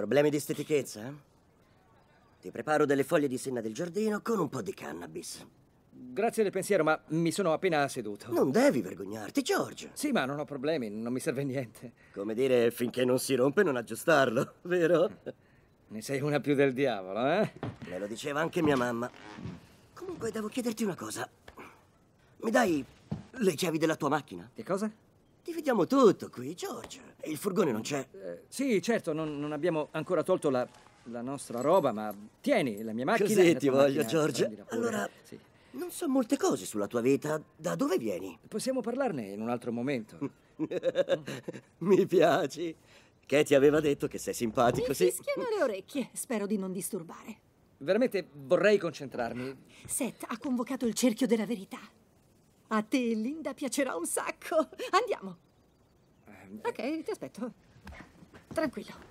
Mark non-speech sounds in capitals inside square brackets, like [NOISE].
Problemi di stitichezza? Eh? Ti preparo delle foglie di senna del giardino con un po' di cannabis. Grazie del pensiero, ma mi sono appena seduto. Non devi vergognarti, Giorgio. Sì, ma non ho problemi, non mi serve niente. Come dire, finché non si rompe non aggiustarlo, [LAUGHS] vero? Ne sei una più del diavolo, eh? Me lo diceva anche mia mamma. Comunque devo chiederti una cosa. Mi dai le chiavi della tua macchina? Che cosa? Dividiamo tutto qui, George. Il furgone non c'è. Eh, sì, certo, non, non, abbiamo ancora tolto la, la, nostra roba, ma tieni la mia macchina. Così ti voglio, George. Allora, sì. non so molte cose sulla tua vita. Da dove vieni? Possiamo parlarne in un altro momento. [LAUGHS] Mi piaci. Katie aveva detto che sei simpatico, Mi sì. Mi fischiano le orecchie. Spero di non disturbare. Veramente vorrei concentrarmi. Seth ha convocato il cerchio della verità. A te, Linda, piacerà un sacco. Andiamo. Eh, ok, ti aspetto. Tranquillo.